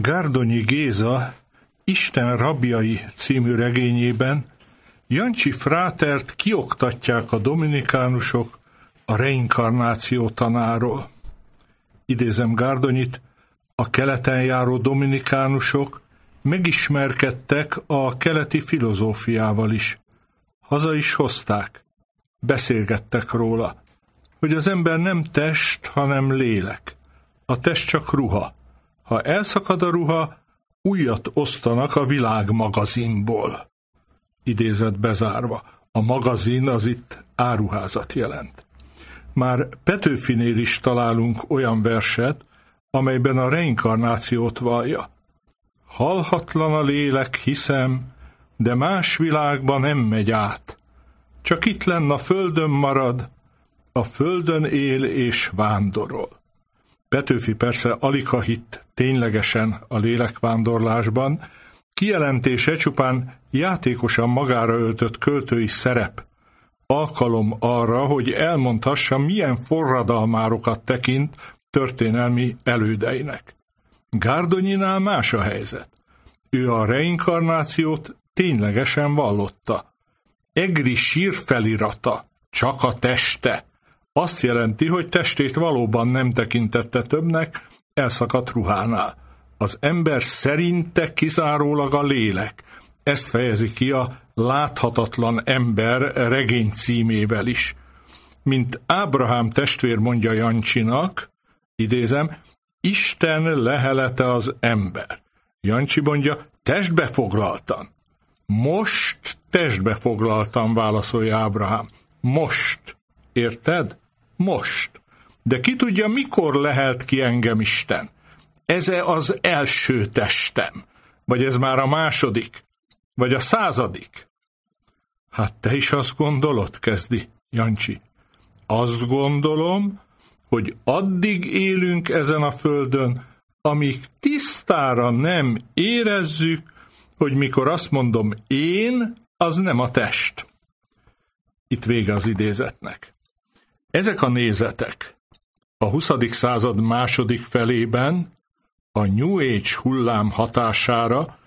Gárdonyi Géza Isten rabjai című regényében Jancsi Frátert kioktatják a dominikánusok a reinkarnáció tanáról. Idézem Gárdonyit, a keleten járó dominikánusok megismerkedtek a keleti filozófiával is. Haza is hozták, beszélgettek róla, hogy az ember nem test, hanem lélek, a test csak ruha, ha elszakad a ruha, újat osztanak a világmagazinból. Idézet bezárva. A magazin az itt áruházat jelent. Már Petőfinél is találunk olyan verset, amelyben a reinkarnációt vallja. Halhatlan a lélek, hiszem, de más világba nem megy át. Csak itt lenne a földön marad, a földön él és vándorol. Petőfi persze aligha hitt ténylegesen a lélekvándorlásban, kijelentése csupán játékosan magára öltött költői szerep, alkalom arra, hogy elmondhassa, milyen forradalmárokat tekint történelmi elődeinek. Gárdonyinál más a helyzet. Ő a reinkarnációt ténylegesen vallotta. Egri sírfelirata, csak a teste, azt jelenti, hogy testét valóban nem tekintette többnek, elszakadt ruhánál. Az ember szerinte kizárólag a lélek. Ezt fejezi ki a láthatatlan ember regény címével is. Mint Ábrahám testvér mondja Jancsinak, idézem, Isten lehelete az ember. Jancsi mondja, testbe foglaltan. Most testbe foglaltan, válaszolja Ábrahám. Most. Érted? most. De ki tudja, mikor lehelt ki engem Isten? Ez -e az első testem? Vagy ez már a második? Vagy a századik? Hát te is azt gondolod, kezdi Jancsi. Azt gondolom, hogy addig élünk ezen a földön, amíg tisztára nem érezzük, hogy mikor azt mondom én, az nem a test. Itt vége az idézetnek. Ezek a nézetek a 20. század második felében a New Age hullám hatására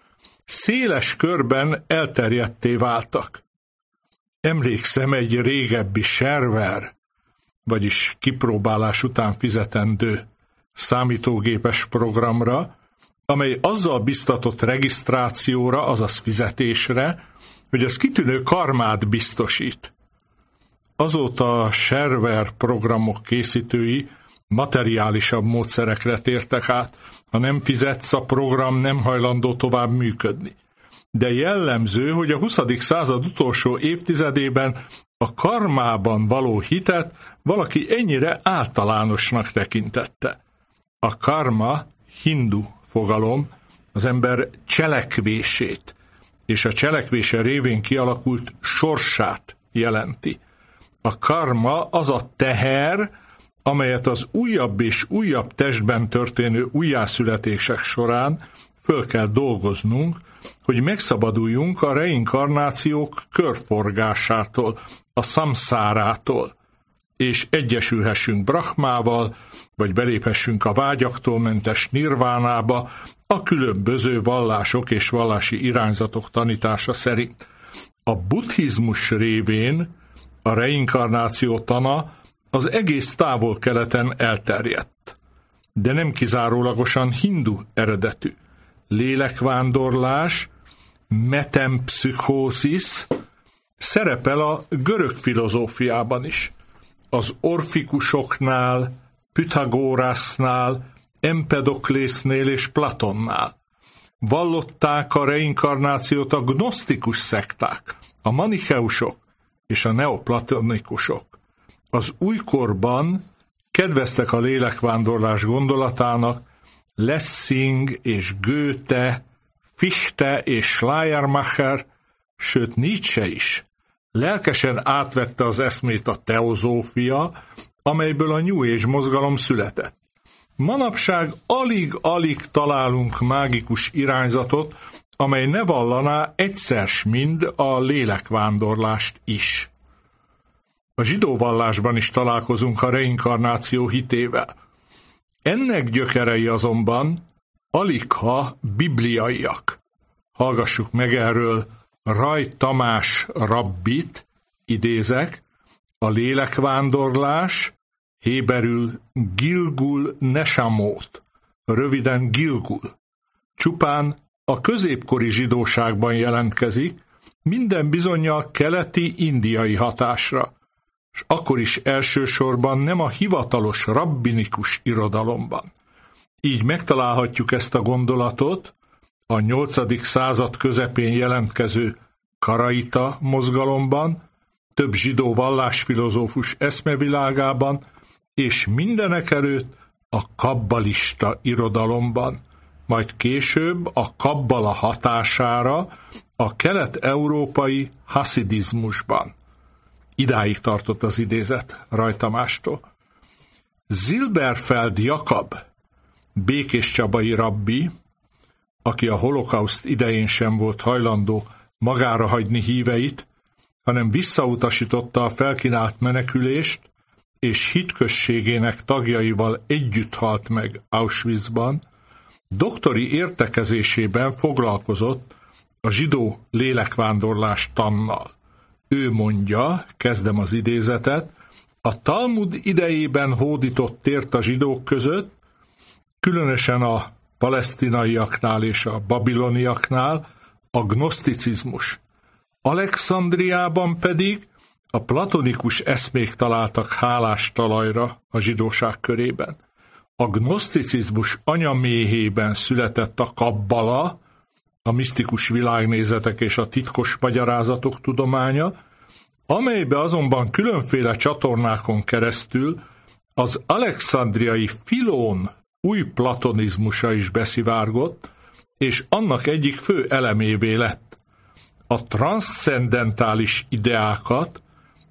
széles körben elterjedté váltak. Emlékszem egy régebbi server, vagyis kipróbálás után fizetendő számítógépes programra, amely azzal biztatott regisztrációra, azaz fizetésre, hogy az kitűnő karmát biztosít. Azóta a server programok készítői materiálisabb módszerekre tértek át, ha nem fizetsz, a program nem hajlandó tovább működni. De jellemző, hogy a 20. század utolsó évtizedében a karmában való hitet valaki ennyire általánosnak tekintette. A karma hindu fogalom az ember cselekvését és a cselekvése révén kialakult sorsát jelenti. A karma az a teher, amelyet az újabb és újabb testben történő újjászületések során föl kell dolgoznunk, hogy megszabaduljunk a reinkarnációk körforgásától, a szamszárától, és egyesülhessünk Brahmával, vagy beléphessünk a vágyaktól mentes nirvánába, a különböző vallások és vallási irányzatok tanítása szerint. A buddhizmus révén a reinkarnáció tana az egész távol-keleten elterjedt, de nem kizárólagosan hindu eredetű. Lélekvándorlás, metempszichózis szerepel a görög filozófiában is. Az orfikusoknál, Pythagórásznál, Empedoklésznél és Platonnál. Vallották a reinkarnációt a gnosztikus szekták, a manicheusok és a neoplatonikusok. Az újkorban kedveztek a lélekvándorlás gondolatának Lessing és Goethe, Fichte és Schleiermacher, sőt Nietzsche is. Lelkesen átvette az eszmét a teozófia, amelyből a New Age mozgalom született. Manapság alig-alig találunk mágikus irányzatot, amely ne vallaná egyszer s mind a lélekvándorlást is. A zsidó vallásban is találkozunk a reinkarnáció hitével. Ennek gyökerei azonban alig ha bibliaiak. Hallgassuk meg erről Raj Tamás rabbit, idézek, a lélekvándorlás, héberül Gilgul Nesamót, röviden Gilgul, csupán a középkori zsidóságban jelentkezik, minden bizonyal keleti indiai hatásra, és akkor is elsősorban nem a hivatalos rabbinikus irodalomban. Így megtalálhatjuk ezt a gondolatot a 8. század közepén jelentkező karaita mozgalomban, több zsidó vallásfilozófus eszmevilágában, és mindenek előtt a kabbalista irodalomban, majd később a kabbala hatására a kelet-európai haszidizmusban. Idáig tartott az idézet rajtamástól. Zilberfeld Jakab, Békés Csabai rabbi, aki a holokauszt idején sem volt hajlandó magára hagyni híveit, hanem visszautasította a felkínált menekülést, és hitközségének tagjaival együtt halt meg Auschwitzban, Doktori értekezésében foglalkozott a zsidó lélekvándorlás tannal. Ő mondja, kezdem az idézetet, a Talmud idejében hódított tért a zsidók között, különösen a palesztinaiaknál és a babiloniaknál a gnoszticizmus. Alexandriában pedig a platonikus eszmék találtak hálás talajra a zsidóság körében a gnoszticizmus anyaméhében született a kabbala, a misztikus világnézetek és a titkos magyarázatok tudománya, amelybe azonban különféle csatornákon keresztül az alexandriai filón új platonizmusa is beszivárgott, és annak egyik fő elemévé lett. A transzcendentális ideákat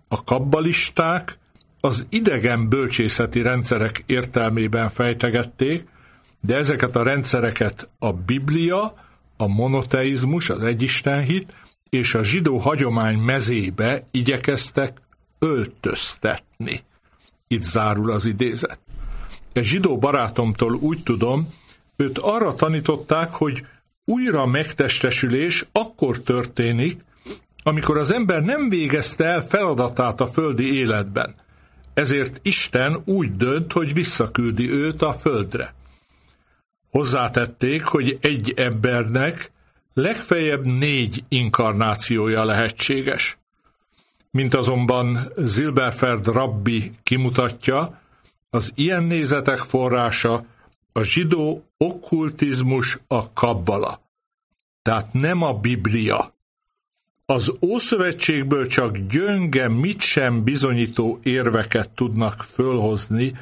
a kabbalisták az idegen bölcsészeti rendszerek értelmében fejtegették, de ezeket a rendszereket a Biblia, a monoteizmus, az egyistenhit és a zsidó hagyomány mezébe igyekeztek öltöztetni. Itt zárul az idézet. Egy zsidó barátomtól úgy tudom, őt arra tanították, hogy újra megtestesülés akkor történik, amikor az ember nem végezte el feladatát a földi életben – ezért Isten úgy dönt, hogy visszaküldi őt a földre. Hozzátették, hogy egy embernek legfeljebb négy inkarnációja lehetséges. Mint azonban Zilberfeld rabbi kimutatja, az ilyen nézetek forrása a zsidó okkultizmus a kabbala. Tehát nem a Biblia. Az Ószövetségből csak gyönge, mit sem bizonyító érveket tudnak fölhozni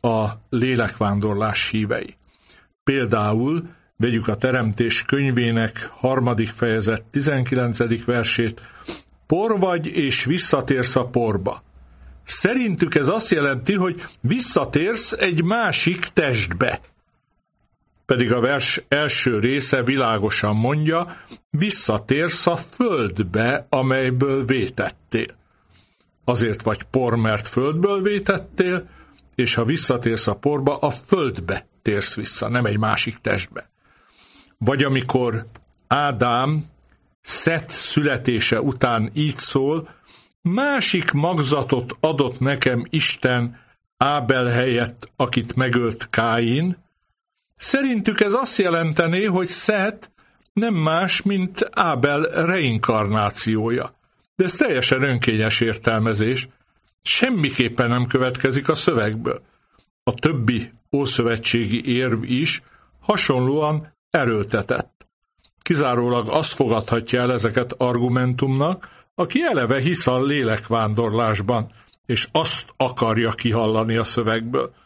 a lélekvándorlás hívei. Például vegyük a Teremtés könyvének harmadik fejezet 19. versét, por vagy és visszatérsz a porba. Szerintük ez azt jelenti, hogy visszatérsz egy másik testbe pedig a vers első része világosan mondja, visszatérsz a földbe, amelyből vétettél. Azért vagy por, mert földből vétettél, és ha visszatérsz a porba, a földbe térsz vissza, nem egy másik testbe. Vagy amikor Ádám Szett születése után így szól, másik magzatot adott nekem Isten Ábel helyett, akit megölt Káin, Szerintük ez azt jelentené, hogy Szet nem más, mint Ábel reinkarnációja. De ez teljesen önkényes értelmezés, semmiképpen nem következik a szövegből. A többi ószövetségi érv is hasonlóan erőltetett. Kizárólag azt fogadhatja el ezeket argumentumnak, aki eleve hisz a lélekvándorlásban, és azt akarja kihallani a szövegből –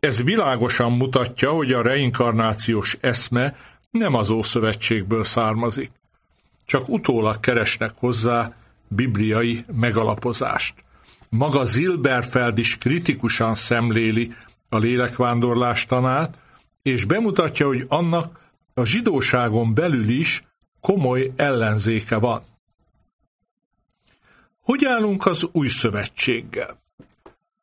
ez világosan mutatja, hogy a reinkarnációs eszme nem az Ószövetségből származik. Csak utólag keresnek hozzá bibliai megalapozást. Maga Zilberfeld is kritikusan szemléli a lélekvándorlás tanát, és bemutatja, hogy annak a zsidóságon belül is komoly ellenzéke van. Hogy állunk az új szövetséggel?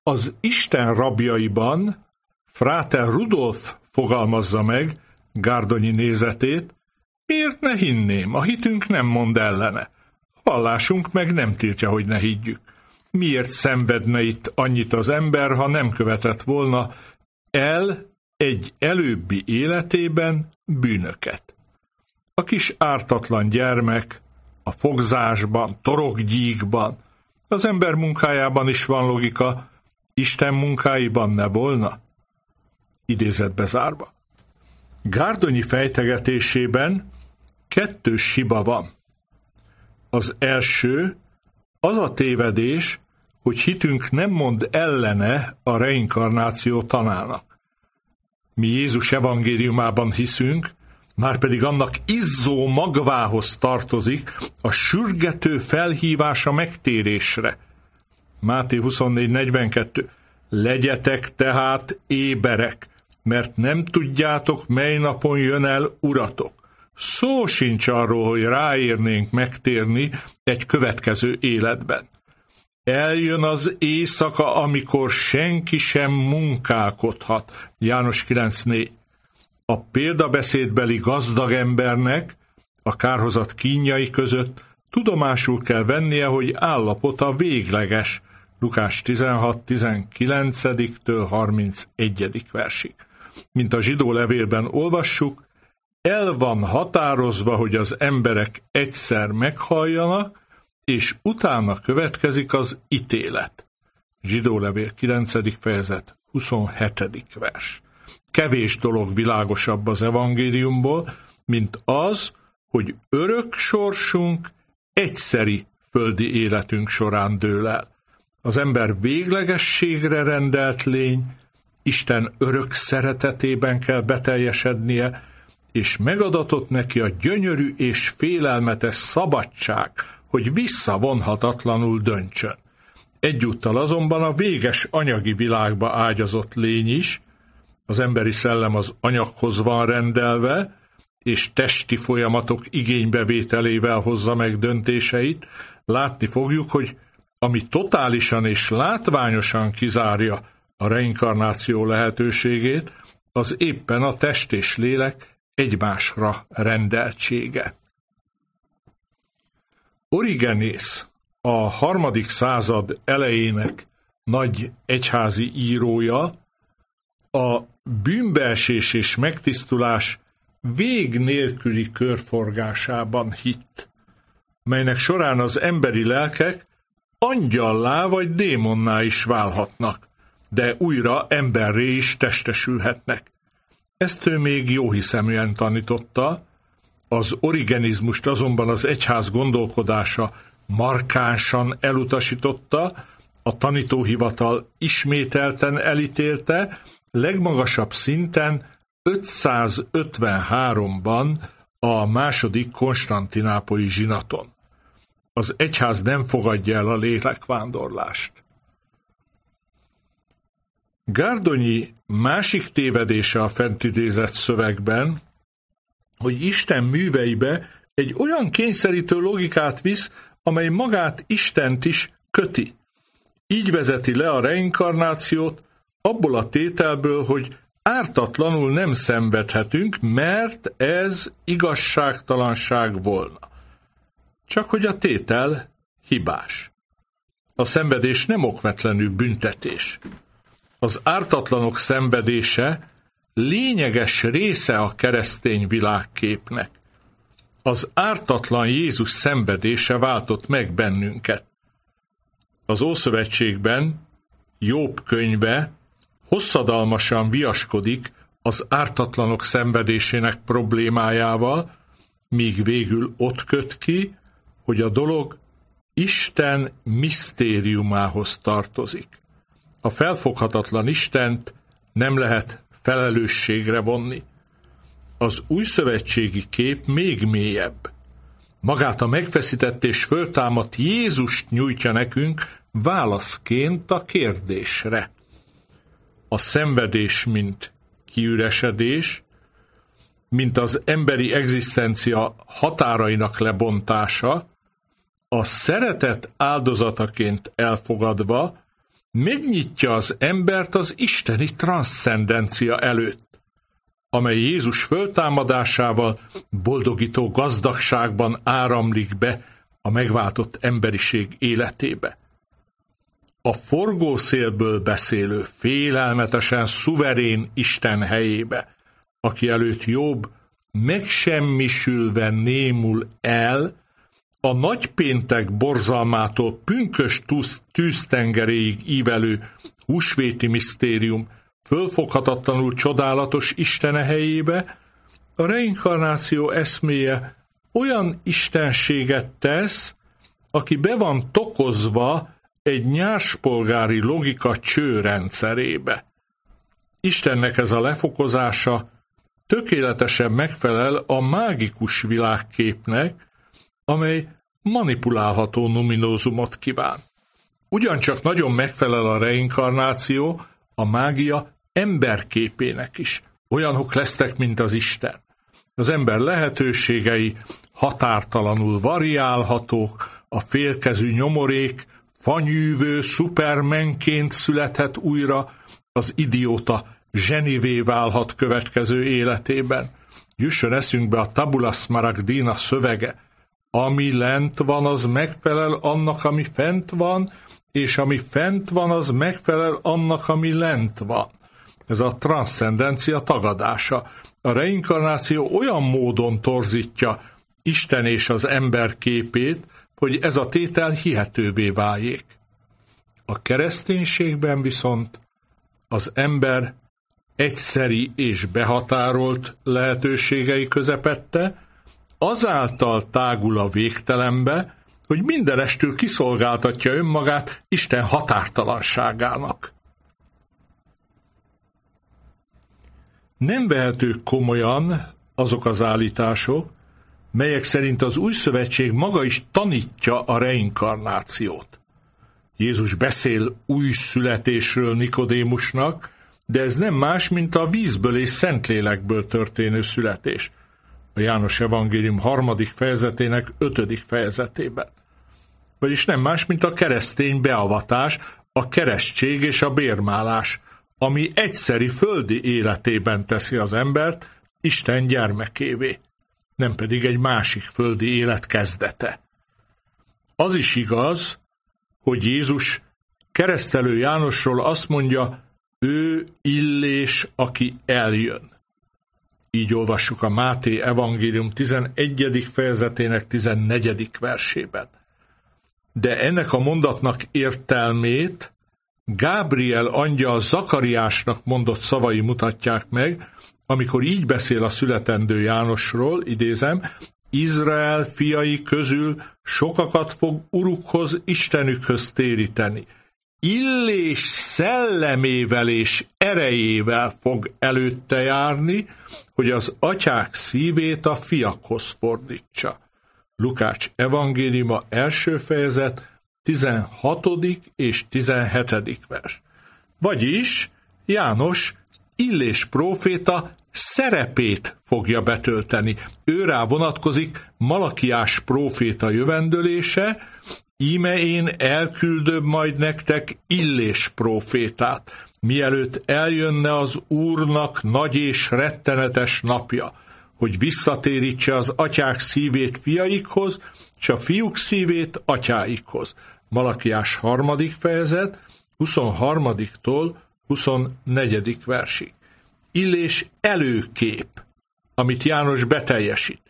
Az Isten rabjaiban Fráter Rudolf fogalmazza meg Gárdonyi nézetét, miért ne hinném, a hitünk nem mond ellene. A vallásunk meg nem tiltja, hogy ne higgyük. Miért szenvedne itt annyit az ember, ha nem követett volna el egy előbbi életében bűnöket? A kis ártatlan gyermek a fogzásban, torokgyíkban, az ember munkájában is van logika, Isten munkáiban ne volna? idézetbe zárva. Gárdonyi fejtegetésében kettős hiba van. Az első, az a tévedés, hogy hitünk nem mond ellene a reinkarnáció tanának. Mi Jézus evangéliumában hiszünk, már pedig annak izzó magvához tartozik a sürgető felhívása megtérésre. Máté 24.42 Legyetek tehát éberek, mert nem tudjátok, mely napon jön el uratok. Szó sincs arról, hogy ráérnénk megtérni egy következő életben. Eljön az éjszaka, amikor senki sem munkálkodhat. János 9.4. A példabeszédbeli gazdag embernek a kárhozat kínjai között tudomásul kell vennie, hogy állapota végleges. Lukás 16, 19-től 31. versig mint a zsidó levélben olvassuk, el van határozva, hogy az emberek egyszer meghalljanak, és utána következik az ítélet. Zsidó levél 9. fejezet 27. vers. Kevés dolog világosabb az evangéliumból, mint az, hogy örök sorsunk egyszeri földi életünk során dől el. Az ember véglegességre rendelt lény, Isten örök szeretetében kell beteljesednie, és megadatott neki a gyönyörű és félelmetes szabadság, hogy visszavonhatatlanul döntsön. Egyúttal azonban a véges anyagi világba ágyazott lény is, az emberi szellem az anyaghoz van rendelve, és testi folyamatok igénybevételével hozza meg döntéseit, látni fogjuk, hogy ami totálisan és látványosan kizárja a reinkarnáció lehetőségét, az éppen a test és lélek egymásra rendeltsége. Origenész, a harmadik század elejének nagy egyházi írója, a bűnbeesés és megtisztulás vég nélküli körforgásában hitt, melynek során az emberi lelkek angyallá vagy démonná is válhatnak de újra emberré is testesülhetnek. Ezt ő még jóhiszeműen tanította, az origenizmust azonban az egyház gondolkodása markánsan elutasította, a tanítóhivatal ismételten elítélte, legmagasabb szinten 553-ban a második konstantinápolyi zsinaton. Az egyház nem fogadja el a lélekvándorlást. Gárdonyi másik tévedése a fentidézett szövegben, hogy Isten műveibe egy olyan kényszerítő logikát visz, amely magát Istent is köti. Így vezeti le a reinkarnációt abból a tételből, hogy ártatlanul nem szenvedhetünk, mert ez igazságtalanság volna. Csak hogy a tétel hibás. A szenvedés nem okvetlenül büntetés az ártatlanok szenvedése lényeges része a keresztény világképnek. Az ártatlan Jézus szenvedése váltott meg bennünket. Az Ószövetségben, Jobb könyve hosszadalmasan viaskodik az ártatlanok szenvedésének problémájával, míg végül ott köt ki, hogy a dolog Isten misztériumához tartozik a felfoghatatlan Istent nem lehet felelősségre vonni. Az új szövetségi kép még mélyebb. Magát a megfeszített és föltámadt Jézust nyújtja nekünk válaszként a kérdésre. A szenvedés, mint kiüresedés, mint az emberi egzisztencia határainak lebontása, a szeretet áldozataként elfogadva, megnyitja az embert az isteni transzcendencia előtt, amely Jézus föltámadásával boldogító gazdagságban áramlik be a megváltott emberiség életébe. A forgószélből beszélő, félelmetesen szuverén Isten helyébe, aki előtt jobb, megsemmisülve némul el, a nagypéntek borzalmától pünkös tűztengeréig ívelő húsvéti misztérium fölfoghatatlanul csodálatos istene helyébe, a reinkarnáció eszméje olyan istenséget tesz, aki be van tokozva egy nyárspolgári logika csőrendszerébe. Istennek ez a lefokozása tökéletesen megfelel a mágikus világképnek, amely manipulálható numinózumot kíván. Ugyancsak nagyon megfelel a reinkarnáció a mágia emberképének is. Olyanok lesztek, mint az Isten. Az ember lehetőségei határtalanul variálhatók, a félkezű nyomorék fanyűvő szupermenként születhet újra, az idióta zsenivé válhat következő életében. Jusson eszünkbe a tabula smaragdina szövege – ami lent van, az megfelel annak, ami fent van, és ami fent van, az megfelel annak, ami lent van. Ez a transzcendencia tagadása. A reinkarnáció olyan módon torzítja Isten és az ember képét, hogy ez a tétel hihetővé váljék. A kereszténységben viszont az ember egyszeri és behatárolt lehetőségei közepette, azáltal tágul a végtelembe, hogy minden estől kiszolgáltatja önmagát Isten határtalanságának. Nem vehetők komolyan azok az állítások, melyek szerint az új szövetség maga is tanítja a reinkarnációt. Jézus beszél új születésről Nikodémusnak, de ez nem más, mint a vízből és szentlélekből történő születés – a János Evangélium harmadik fejezetének ötödik fejezetében. Vagyis nem más, mint a keresztény beavatás, a keresztség és a bérmálás, ami egyszeri földi életében teszi az embert Isten gyermekévé, nem pedig egy másik földi élet kezdete. Az is igaz, hogy Jézus keresztelő Jánosról azt mondja, ő illés, aki eljön. Így olvassuk a Máté evangélium 11. fejezetének 14. versében. De ennek a mondatnak értelmét Gábriel angyal Zakariásnak mondott szavai mutatják meg, amikor így beszél a születendő Jánosról, idézem, Izrael fiai közül sokakat fog urukhoz, Istenükhöz téríteni – illés szellemével és erejével fog előtte járni, hogy az atyák szívét a fiakhoz fordítsa. Lukács evangéliuma első fejezet 16. és 17. vers. Vagyis János illés próféta szerepét fogja betölteni. Őrá vonatkozik Malakiás próféta jövendőlése, íme én elküldöm majd nektek illés profétát, mielőtt eljönne az Úrnak nagy és rettenetes napja, hogy visszatérítse az atyák szívét fiaikhoz, és a fiúk szívét atyáikhoz. Malakiás harmadik fejezet, 23-tól 24. versig. Illés előkép, amit János beteljesít.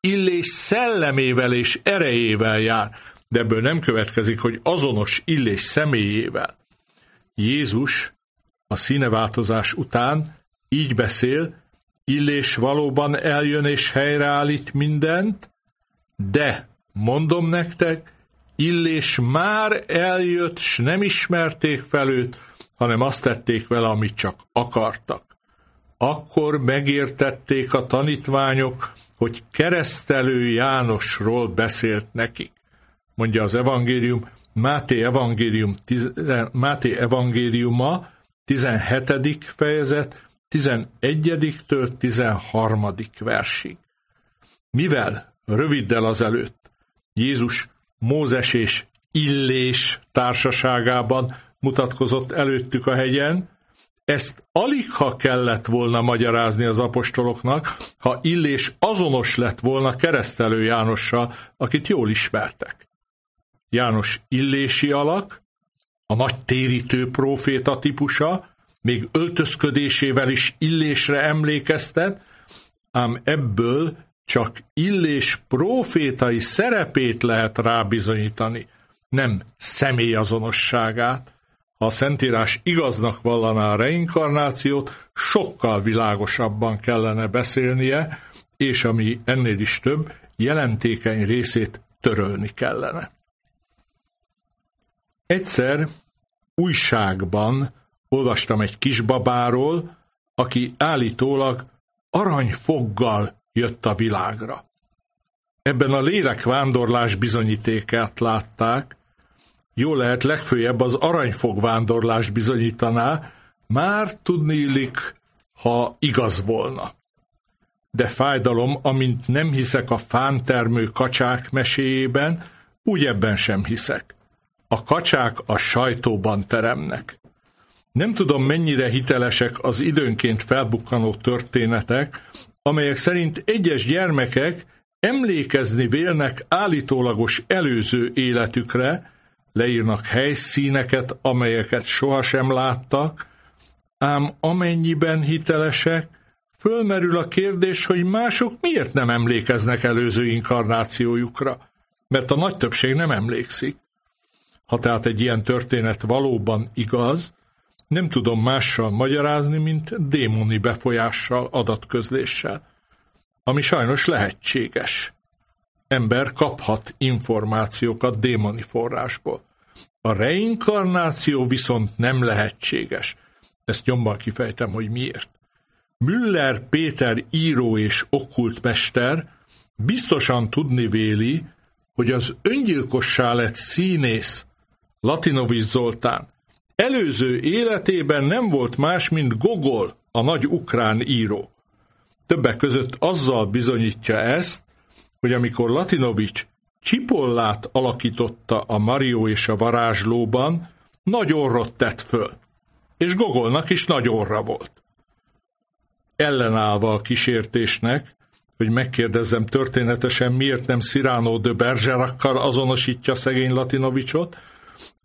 Illés szellemével és erejével jár, de ebből nem következik, hogy azonos illés személyével Jézus a színeváltozás után így beszél, illés valóban eljön és helyreállít mindent, de mondom nektek, illés már eljött, s nem ismerték fel őt, hanem azt tették vele, amit csak akartak. Akkor megértették a tanítványok, hogy keresztelő Jánosról beszélt nekik mondja az evangélium, Máté, evangélium, tizen, eh, Máté evangéliuma, 17. fejezet, 11-től 13. versig. Mivel röviddel azelőtt Jézus Mózes és Illés társaságában mutatkozott előttük a hegyen, ezt alig ha kellett volna magyarázni az apostoloknak, ha Illés azonos lett volna keresztelő Jánossal, akit jól ismertek. János illési alak, a nagy térítő proféta típusa, még öltözködésével is illésre emlékeztet, ám ebből csak illés prófétai szerepét lehet rábizonyítani, nem személyazonosságát. Ha a Szentírás igaznak vallaná a reinkarnációt, sokkal világosabban kellene beszélnie, és ami ennél is több, jelentékeny részét törölni kellene. Egyszer újságban olvastam egy kisbabáról, aki állítólag aranyfoggal jött a világra. Ebben a lélekvándorlás bizonyítékát látták, jó lehet legfőjebb az aranyfog vándorlás bizonyítaná, már tudnélik, ha igaz volna. De fájdalom, amint nem hiszek a fántermő kacsák meséjében, úgy ebben sem hiszek a kacsák a sajtóban teremnek. Nem tudom, mennyire hitelesek az időnként felbukkanó történetek, amelyek szerint egyes gyermekek emlékezni vélnek állítólagos előző életükre, leírnak helyszíneket, amelyeket sohasem láttak, ám amennyiben hitelesek, fölmerül a kérdés, hogy mások miért nem emlékeznek előző inkarnációjukra, mert a nagy többség nem emlékszik ha tehát egy ilyen történet valóban igaz, nem tudom mással magyarázni, mint démoni befolyással, adatközléssel, ami sajnos lehetséges. Ember kaphat információkat démoni forrásból. A reinkarnáció viszont nem lehetséges. Ezt nyomban kifejtem, hogy miért. Müller Péter író és okkultmester biztosan tudni véli, hogy az öngyilkossá lett színész Latinovics Zoltán. Előző életében nem volt más, mint Gogol, a nagy ukrán író. Többek között azzal bizonyítja ezt, hogy amikor Latinovics Csipollát alakította a Mario és a varázslóban, nagy orrot tett föl, és Gogolnak is nagy orra volt. Ellenállva a kísértésnek, hogy megkérdezzem történetesen, miért nem Cyrano de Bergerakkal azonosítja szegény Latinovicsot,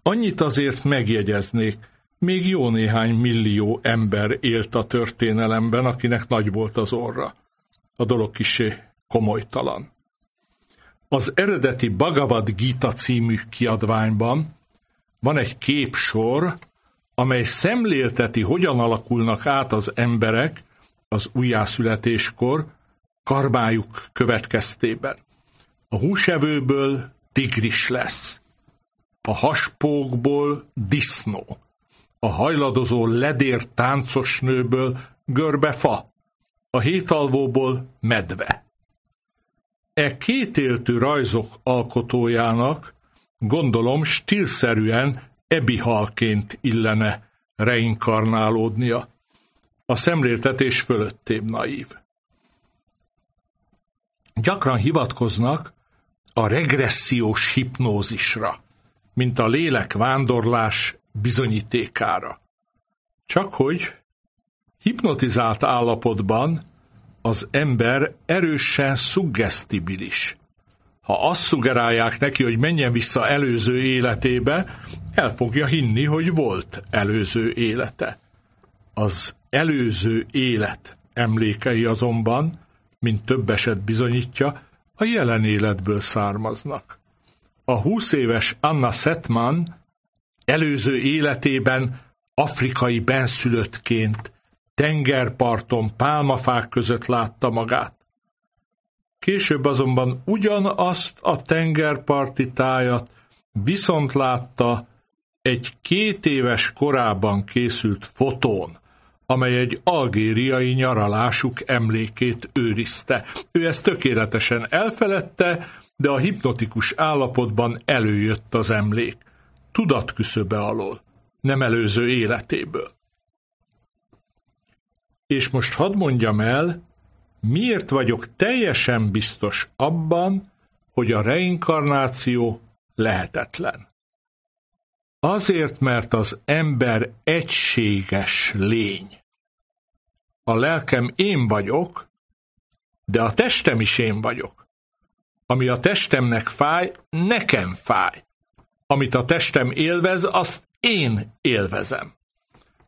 Annyit azért megjegyeznék, még jó néhány millió ember élt a történelemben, akinek nagy volt az orra. A dolog kisé komolytalan. Az eredeti Bhagavad Gita című kiadványban van egy képsor, amely szemlélteti, hogyan alakulnak át az emberek az újjászületéskor karmájuk következtében. A húsevőből tigris lesz a haspókból disznó, a hajladozó ledér táncosnőből görbefa, a hétalvóból medve. E kétéltű rajzok alkotójának gondolom stílszerűen ebihalként illene reinkarnálódnia. A szemléltetés fölöttébb naív. Gyakran hivatkoznak a regressziós hipnózisra mint a lélek vándorlás bizonyítékára. Csak hogy hipnotizált állapotban az ember erősen szuggesztibilis. Ha azt szugerálják neki, hogy menjen vissza előző életébe, el fogja hinni, hogy volt előző élete. Az előző élet emlékei azonban, mint több eset bizonyítja, a jelen életből származnak a 20 éves Anna Setman előző életében afrikai benszülöttként tengerparton pálmafák között látta magát. Később azonban ugyanazt a tengerparti tájat viszont látta egy két éves korában készült fotón, amely egy algériai nyaralásuk emlékét őrizte. Ő ezt tökéletesen elfeledte, de a hipnotikus állapotban előjött az emlék, tudatküszöbe alól, nem előző életéből. És most hadd mondjam el, miért vagyok teljesen biztos abban, hogy a reinkarnáció lehetetlen. Azért, mert az ember egységes lény. A lelkem én vagyok, de a testem is én vagyok. Ami a testemnek fáj, nekem fáj. Amit a testem élvez, azt én élvezem.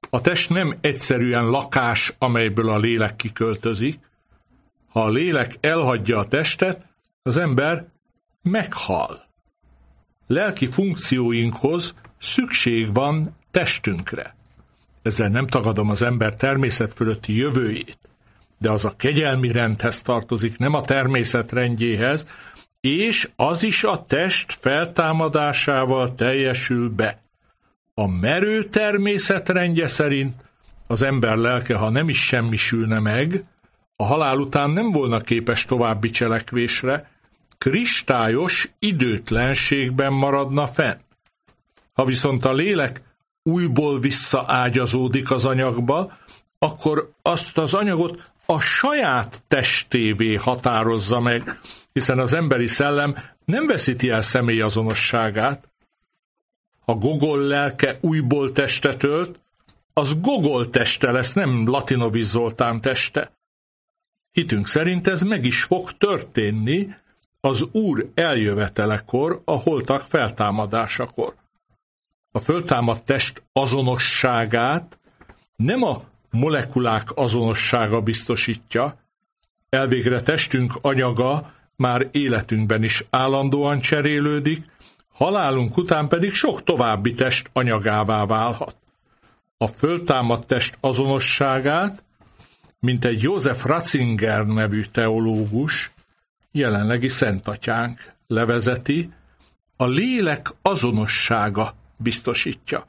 A test nem egyszerűen lakás, amelyből a lélek kiköltözik. Ha a lélek elhagyja a testet, az ember meghal. Lelki funkcióinkhoz szükség van testünkre. Ezzel nem tagadom az ember természet fölötti jövőjét, de az a kegyelmi rendhez tartozik, nem a természet rendjéhez, és az is a test feltámadásával teljesül be. A merő természetrendje szerint az ember lelke, ha nem is semmisülne meg, a halál után nem volna képes további cselekvésre, kristályos időtlenségben maradna fenn. Ha viszont a lélek újból visszaágyazódik az anyagba, akkor azt az anyagot a saját testévé határozza meg, hiszen az emberi szellem nem veszíti el személyazonosságát. A gogol lelke újból testet ölt, az gogol teste lesz, nem Latinoviz Zoltán teste. Hitünk szerint ez meg is fog történni az Úr eljövetelekor, a holtak feltámadásakor. A föltámadt test azonosságát nem a molekulák azonossága biztosítja, elvégre testünk anyaga már életünkben is állandóan cserélődik, halálunk után pedig sok további test anyagává válhat. A föltámadt test azonosságát, mint egy József Ratzinger nevű teológus, jelenlegi szentatyánk levezeti, a lélek azonossága biztosítja.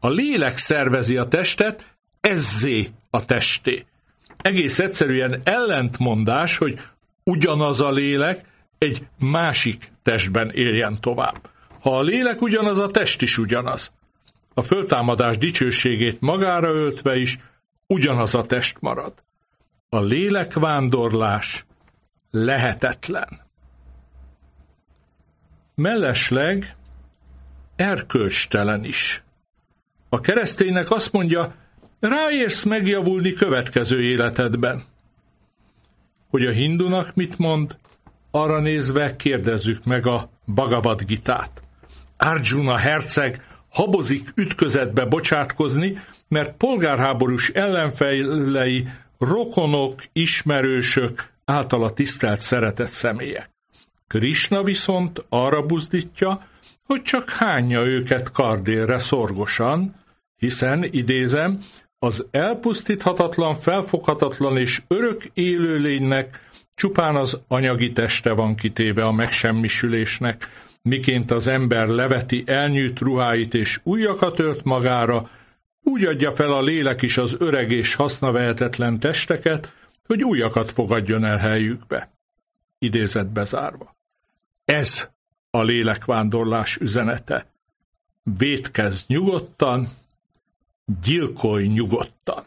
A lélek szervezi a testet, ezzé a testé. Egész egyszerűen ellentmondás, hogy ugyanaz a lélek egy másik testben éljen tovább. Ha a lélek ugyanaz, a test is ugyanaz. A föltámadás dicsőségét magára öltve is ugyanaz a test marad. A lélekvándorlás lehetetlen. Mellesleg erkölcstelen is. A kereszténynek azt mondja, ráérsz megjavulni következő életedben. Hogy a hindunak mit mond, arra nézve kérdezzük meg a Bhagavad Gitát. Arjuna herceg habozik ütközetbe bocsátkozni, mert polgárháborús ellenfelei rokonok, ismerősök, általa tisztelt szeretett személyek. Krishna viszont arra buzdítja, hogy csak hányja őket kardélre szorgosan, hiszen, idézem, az elpusztíthatatlan, felfoghatatlan és örök élőlénynek csupán az anyagi teste van kitéve a megsemmisülésnek, miként az ember leveti elnyűjt ruháit és újakat ölt magára, úgy adja fel a lélek is az öreg és hasznavehetetlen testeket, hogy újakat fogadjon el helyükbe. Idézet bezárva. Ez a lélekvándorlás üzenete. Vétkezz nyugodtan, Gyilkolj nyugodtan!